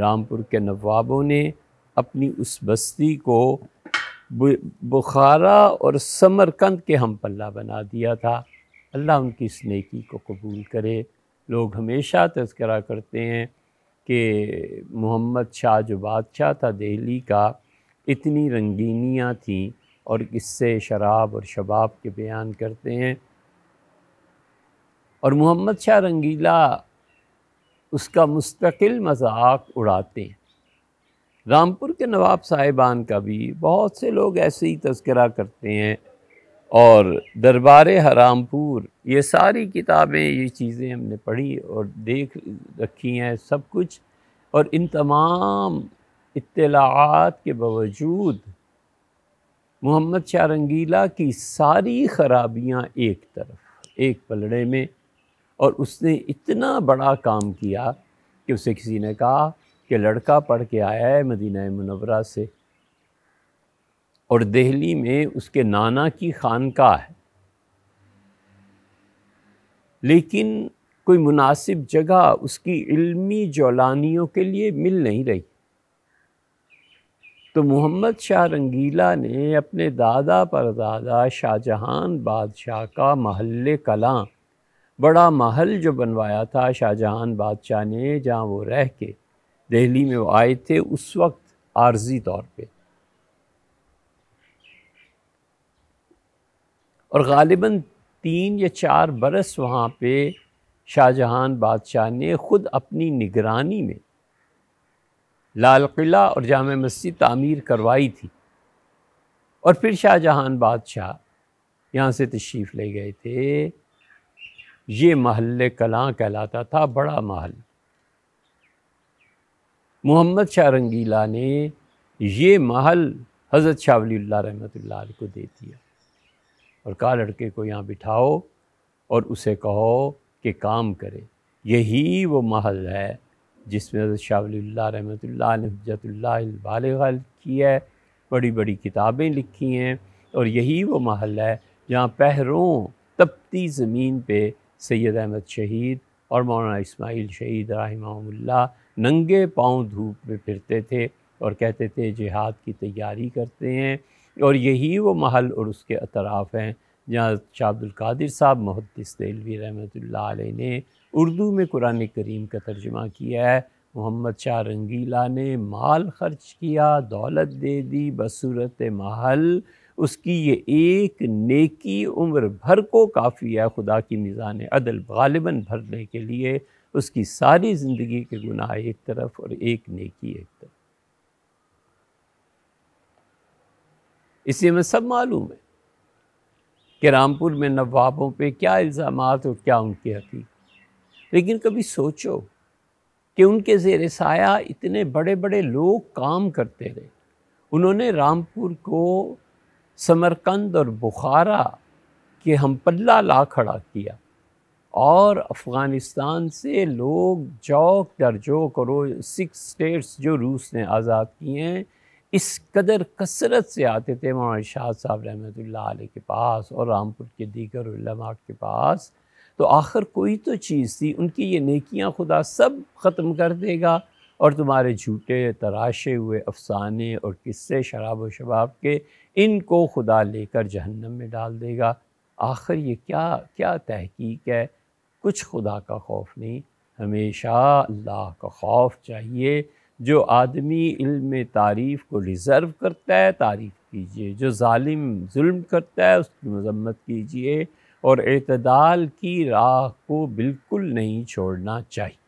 رامپور کے نوابوں نے اپنی اس بستی کو بخارا اور سمرکند کے ہم پلہ بنا دیا تھا اللہ ان کی اس نیکی کو قبول کرے لوگ ہمیشہ تذکرہ کرتے ہیں کہ محمد شاہ جو بادشاہ تھا دہلی کا اتنی رنگینیاں تھیں اور اس سے شراب اور شباب کے بیان کرتے ہیں اور محمد شاہ رنگیلا اس کا مستقل مذاق اڑاتے ہیں رامپور کے نواب صاحبان کا بھی بہت سے لوگ ایسے ہی تذکرہ کرتے ہیں اور دربار حرام پور یہ ساری کتابیں یہ چیزیں ہم نے پڑھی اور دیکھ رکھی ہیں سب کچھ اور ان تمام اطلاعات کے باوجود محمد شاہ رنگیلا کی ساری خرابیاں ایک طرف ایک پلڑے میں اور اس نے اتنا بڑا کام کیا کہ اسے کسی نے کہا کہ لڑکا پڑھ کے آیا ہے مدینہ منورہ سے اور دہلی میں اس کے نانا کی خانقاہ ہے لیکن کوئی مناسب جگہ اس کی علمی جولانیوں کے لیے مل نہیں رہی تو محمد شاہ رنگیلا نے اپنے دادا پر دادا شاہ جہان بادشاہ کا محل کلاں بڑا محل جو بنوایا تھا شاہ جہان بادشاہ نے جہاں وہ رہ کے دہلی میں وہ آئے تھے اس وقت عارضی طور پہ اور غالباً تین یا چار برس وہاں پہ شاہ جہان بادشاہ نے خود اپنی نگرانی میں لال قلعہ اور جامع مسجد تعمیر کروائی تھی اور پھر شاہ جہان بادشاہ یہاں سے تشریف لے گئے تھے یہ محل کلاں کہلاتا تھا بڑا محل محمد شاہ رنگیلا نے یہ محل حضرت شاہ ولی اللہ رحمۃ اللہ علیہ کو دے دیا اور کا لڑکے کو یہاں بٹھاؤ اور اسے کہو کہ کام کرے یہی وہ محل ہے جس میں حضرت شاہ ولی اللہ رحمۃ اللہ نے حضرت اللہ البالغ کی ہے بڑی بڑی کتابیں لکھی ہیں اور یہی وہ محل ہے جہاں پہروں تپتی زمین پہ سید احمد شہید اور مولانا اسماعیل شہید رحمہ اللہ ننگے پاؤں دھوپ میں پھرتے تھے اور کہتے تھے جہاد کی تیاری کرتے ہیں اور یہی وہ محل اور اس کے اطراف ہیں جہاں شاہ عبد القادر صاحب محدث دلوی رحمۃ اللہ علیہ نے اردو میں قرآن کریم کا ترجمہ کیا ہے محمد شاہ رنگیلا نے مال خرچ کیا دولت دے دی بصورت محل اس کی یہ ایک نیکی عمر بھر کو کافی ہے خدا کی میزان عدل غالباً بھرنے کے لیے اس کی ساری زندگی کے گناہ ایک طرف اور ایک نیکی ایک طرف اس لیے میں سب معلوم ہے کہ رامپور میں نوابوں پہ کیا الزامات اور کیا ان کی حقیقت لیکن کبھی سوچو کہ ان کے زیر سایہ اتنے بڑے بڑے لوگ کام کرتے رہے انہوں نے رامپور کو سمرکند اور بخارا کے ہم پلہ لا کھڑا کیا اور افغانستان سے لوگ جوک در جوک اور سکس سٹیٹس جو روس نے آزاد کیے ہیں اس قدر کثرت سے آتے تھے مولانا شاہ صاحب رحمۃ اللہ علیہ کے پاس اور رامپور کے دیگر علماء کے پاس تو آخر کوئی تو چیز تھی ان کی یہ نیکیاں خدا سب ختم کر دے گا اور تمہارے جھوٹے تراشے ہوئے افسانے اور قصے شراب و شباب کے ان کو خدا لے کر جہنم میں ڈال دے گا آخر یہ کیا کیا تحقیق ہے کچھ خدا کا خوف نہیں ہمیشہ اللہ کا خوف چاہیے جو آدمی علم تعریف کو ریزرو کرتا ہے تعریف کیجیے جو ظالم ظلم کرتا ہے اس کی مذمت کیجیے اور اعتدال کی راہ کو بالکل نہیں چھوڑنا چاہیے